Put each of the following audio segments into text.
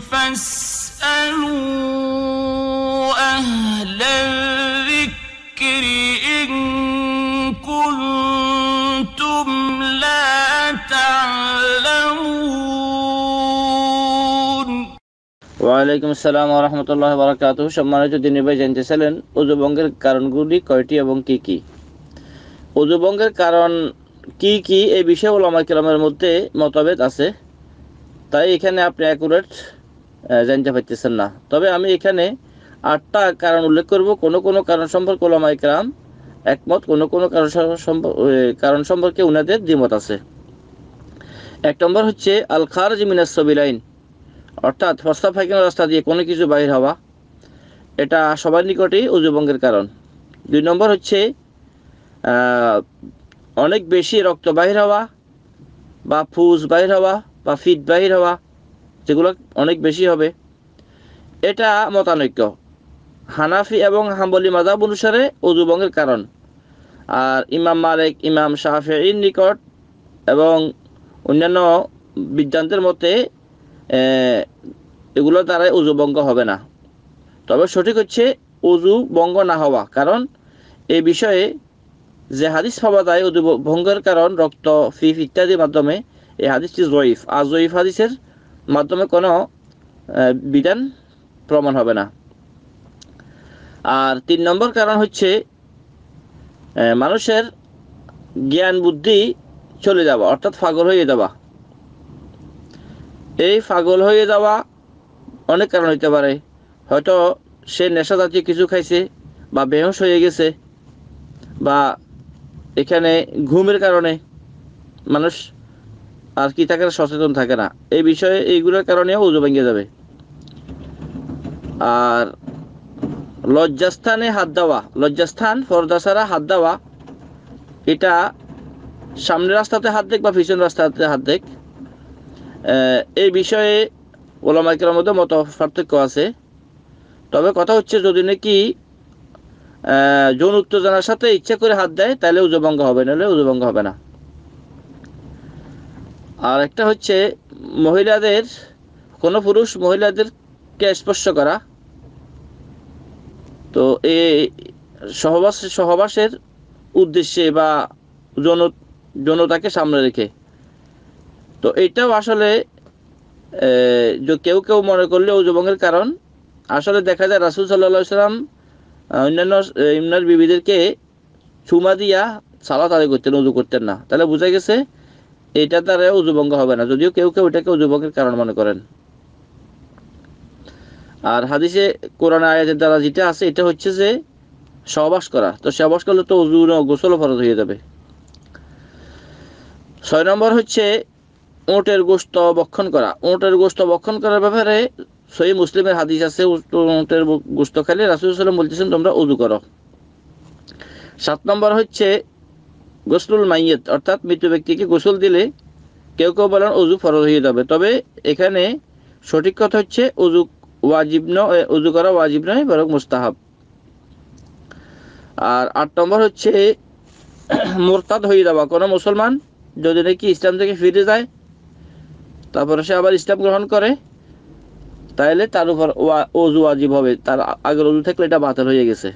ওয়ালাইকুম আসসালাম রহমতুল্লাহ বারাকাতু সম্মানিত দিনী ভাই জানতে চাইলেন উজুবঙ্গের কারণগুলি কয়টি এবং কি কি উজুবঙ্গের কারণ কি কি এই বিষয়ে ওলামা কেরামের মধ্যে মতভেদ আছে তাই এখানে আপনি অ্যাকুরেট জানতে পারতেছেন না তবে আমি এখানে আটটা কারণ উল্লেখ করব কোন কোন কারণ সম্পর্কে ওলামা ইকরাম একমত কোন কোন কারণ কারণ সম্পর্কে উনাদের দ্বিমত আছে এক নম্বর হচ্ছে আল খারজ মিনাস সবিলাইন অর্থাৎ হস্তা ফাইকানোর রাস্তা দিয়ে কোনো কিছু বাহির হওয়া এটা সবার নিকটেই উজুবঙ্গের কারণ দুই নম্বর হচ্ছে অনেক বেশি রক্ত বাহির হওয়া বা ফুস বাহির হওয়া বা ফিট বাহির হওয়া সেগুলো অনেক বেশি হবে এটা মতানৈক্য হানাফি এবং হাম্বলি মাদাব অনুসারে অজুবঙ্গের কারণ আর ইমাম মালেক ইমাম শাহফের নিকট এবং অন্যান্য বিদ্যান্তের মতে এগুলো দ্বারাই উজু ভঙ্গ হবে না তবে সঠিক হচ্ছে উজু বঙ্গ না হওয়া কারণ এ বিষয়ে যে হাদিস হওয়া যায় উজু ভঙ্গের কারণ রক্ত ফিফ ইত্যাদির মাধ্যমে এই হাদিসটি জয়ীফ আর জয়ীফ হাদিসের মাধ্যমে কোনো বিধান প্রমাণ হবে না আর তিন নম্বর কারণ হচ্ছে মানুষের জ্ঞান বুদ্ধি চলে যাওয়া অর্থাৎ পাগল হয়ে যাওয়া এই পাগল হয়ে যাওয়া অনেক কারণ হইতে পারে হয়তো সে নেশা জাতীয় কিছু খাইছে বা বেহস হয়ে গেছে বা এখানে ঘুমের কারণে মানুষ আর কি থাকে সচেতন থাকে না এই বিষয়ে এইগুলোর কারণেও উজু ভেঙে যাবে আর লজ্জাস্থানে হাত দেওয়া লজ্জাস্থান ফর্দা হাত দেওয়া এটা সামনের রাস্তাতে হাত দেখ বা পিছন রাস্তাতে হাত দেখ এই বিষয়ে ওলামাইকের মধ্যে মত পার্থক্য আছে তবে কথা হচ্ছে যদি নাকি যৌন উত্তেজনার সাথে ইচ্ছা করে হাত দেয় তাহলে উজুভঙ্গ হবে নাহলে উজুভঙ্গ হবে না আর একটা হচ্ছে মহিলাদের কোনো পুরুষ মহিলাদেরকে স্পর্শ করা তো এই সহবাস সহবাসের উদ্দেশ্যে বা জন জনতাকে সামনে রেখে তো এটাও আসলে কেউ কেউ মনে করলে যুবঙ্গের কারণ আসলে দেখা যায় রাসুল সাল্লা সাল্লাম অন্যান্য ইমনার বিবিদেরকে চুমা দিয়া সালাত আদায় করতেন উজু করতেন না তাহলে বোঝা গেছে এটা তার উজুভঙ্গ হবে না যদিও কেউ কেউ এটাকে উজুভঙ্গের কারণ মনে করেন আর হাদিসে কোরআন আয়াতের দ্বারা যেটা আছে এটা হচ্ছে যে সহবাস করা তো সহবাস করলে তো উজু গোসল ফরজ হয়ে যাবে ছয় নম্বর হচ্ছে ওটের গোস্ত বক্ষণ করা ওটের গোস্ত বক্ষণ করার ব্যাপারে সহি মুসলিমের হাদিস আছে ওটের গোস্ত খালি রাসুল সাল্লাম বলতেছেন তোমরা উজু করো সাত নম্বর হচ্ছে গোসলুল মাইয়েত অর্থাৎ মৃত ব্যক্তিকে গোসল দিলে কেউ কেউ বলেন অজু ফরজ হয়ে যাবে তবে এখানে সঠিক কথা হচ্ছে অজু ওয়াজিব নয় অজু করা ওয়াজিব নয় বরং মুস্তাহাব আর আট নম্বর হচ্ছে মোরতাদ হয়ে যাওয়া কোনো মুসলমান যদি নাকি ইসলাম থেকে ফিরে যায় তারপরে সে আবার ইসলাম গ্রহণ করে তাহলে তার উপর ওয়া অজু ওয়াজিব হবে তার আগের অজু থাকলে এটা বাতিল হয়ে গেছে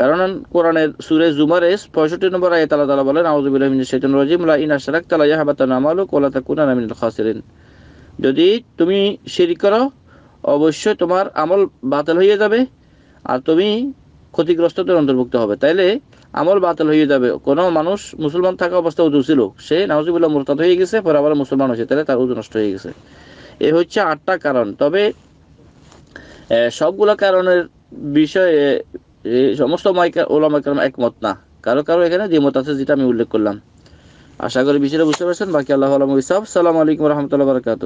কারণ কোরআনের সুরে জুমারে পঁয়ষট্টি নম্বর আয়াত আল্লাহ তাআলা বলেন আউযুবিল্লাহি মিনাশ শাইতানির রাজিম লা ইন আশরাকতা লা ইয়াহবাতান আমালুক ওয়া লা তাকুনানা মিনাল খাসিরিন যদি তুমি শিরিক করো অবশ্যই তোমার আমল বাতিল হয়ে যাবে আর তুমি ক্ষতিগ্রস্তদের অন্তর্ভুক্ত হবে তাইলে আমল বাতিল হয়ে যাবে কোনো মানুষ মুসলমান থাকা অবস্থায় উজু ছিল সে নাউজুবিল্লাহ মুরতাদ হয়ে গেছে পরে আবার মুসলমান হয়েছে তাহলে তার উজু নষ্ট হয়ে গেছে এ হচ্ছে আটটা কারণ তবে সবগুলো কারণের বিষয়ে সমস্ত ওলামাইকার একমত না কারো কারো এখানে দ্বিমত আছে যেটা আমি উল্লেখ করলাম আশা করি বিষয়টা বুঝতে পারছেন বাকি আল্লাহ আলম সব সালাম আলাইকুম রহমতুল্লাহ বারকাত